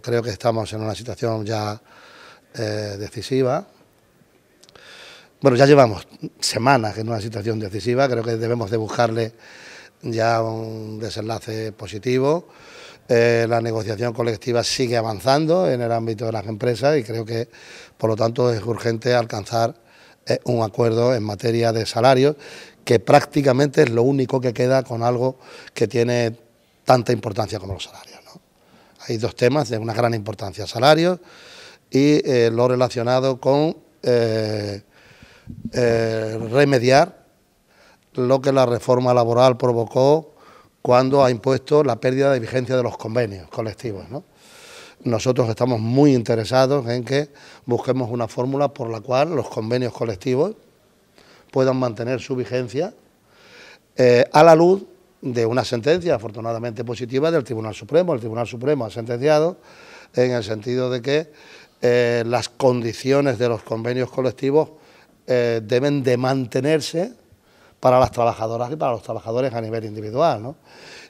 creo que estamos en una situación ya eh, decisiva. Bueno, ya llevamos semanas en una situación decisiva, creo que debemos de buscarle ya un desenlace positivo. Eh, la negociación colectiva sigue avanzando en el ámbito de las empresas y creo que, por lo tanto, es urgente alcanzar eh, un acuerdo en materia de salarios, que prácticamente es lo único que queda con algo que tiene tanta importancia como los salarios. Hay dos temas de una gran importancia, salarios y eh, lo relacionado con eh, eh, remediar lo que la reforma laboral provocó cuando ha impuesto la pérdida de vigencia de los convenios colectivos. Nosotros estamos muy interesados en que busquemos una fórmula por la cual los convenios colectivos puedan mantener su vigencia a la luz de una sentencia afortunadamente positiva del Tribunal Supremo. El Tribunal Supremo ha sentenciado en el sentido de que eh, las condiciones de los convenios colectivos eh, deben de mantenerse para las trabajadoras y para los trabajadores a nivel individual.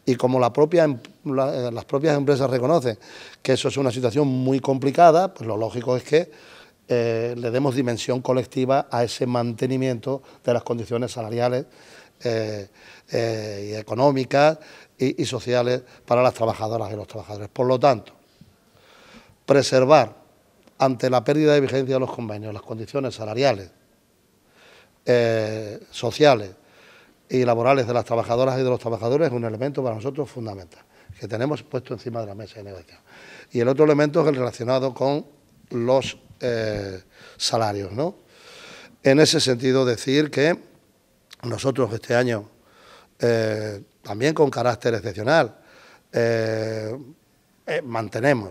Y como la propia, em, eh, las propias empresas reconocen que eso es una situación muy complicada, pues lo lógico es que le demos dimensión colectiva a ese mantenimiento de las condiciones salariales eh, eh, y económicas y, sociales para las trabajadoras y los trabajadores. Por lo tanto, preservar ante la pérdida de vigencia de los convenios las condiciones salariales, eh, sociales y laborales de las trabajadoras y de los trabajadores es un elemento para nosotros fundamental, que tenemos puesto encima de la mesa de negociación. Y el otro elemento es el relacionado con los salarios. ¿no? En ese sentido, decir que nosotros este año, eh, también con carácter excepcional, eh, eh, mantenemos,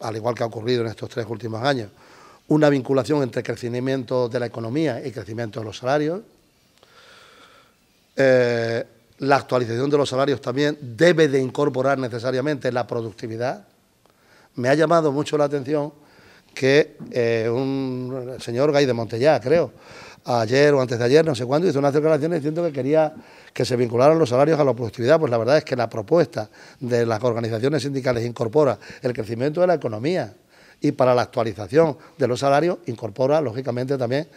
al igual que ha ocurrido en estos tres últimos años, una vinculación entre crecimiento de la economía y crecimiento de los salarios. la actualización de los salarios también debe de incorporar necesariamente la productividad. Me ha llamado mucho la atención que un señor Gay de Montellá, creo, ayer o antes de ayer, no sé cuándo, hizo unas declaraciones diciendo que quería que se vincularan los salarios a la productividad. Pues la verdad es que la propuesta de las organizaciones sindicales incorpora el crecimiento de la economía y para la actualización de los salarios incorpora, lógicamente, también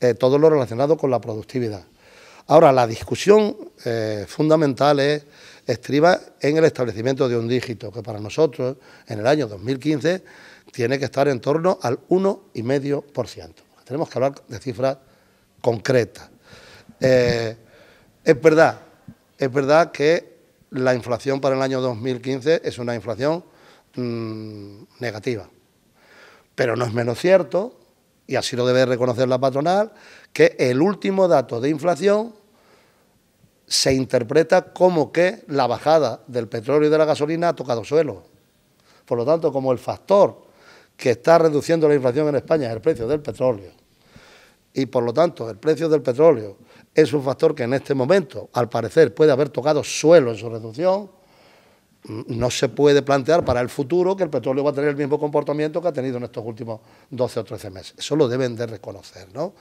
eh, todo lo relacionado con la productividad. Ahora, la discusión eh, fundamental es, estriba en el establecimiento de un dígito, que para nosotros, en el año 2015, tiene que estar en torno al 1,5%. Tenemos que hablar de cifras concreta. Eh, es verdad, es verdad que la inflación para el año 2015 es una inflación mm, negativa, pero no es menos cierto, y así lo debe reconocer la patronal, que el último dato de inflación se interpreta como que la bajada del petróleo y de la gasolina ha tocado suelo. Por lo tanto, como el factor que está reduciendo la inflación en España es el precio del petróleo y por lo tanto el precio del petróleo es un factor que en este momento, al parecer, puede haber tocado suelo en su reducción, no se puede plantear para el futuro que el petróleo va a tener el mismo comportamiento que ha tenido en estos últimos 12 o 13 meses. Eso lo deben de reconocer, ¿no?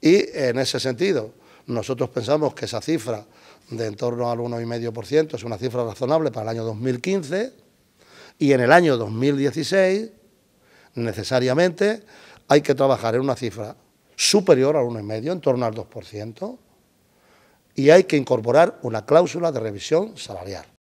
Y en ese sentido, nosotros pensamos que esa cifra de en torno al 1,5% es una cifra razonable para el año 2015 y en el año 2016 necesariamente hay que trabajar en una cifra superior al 1,5, en torno al 2%, y hay que incorporar una cláusula de revisión salarial.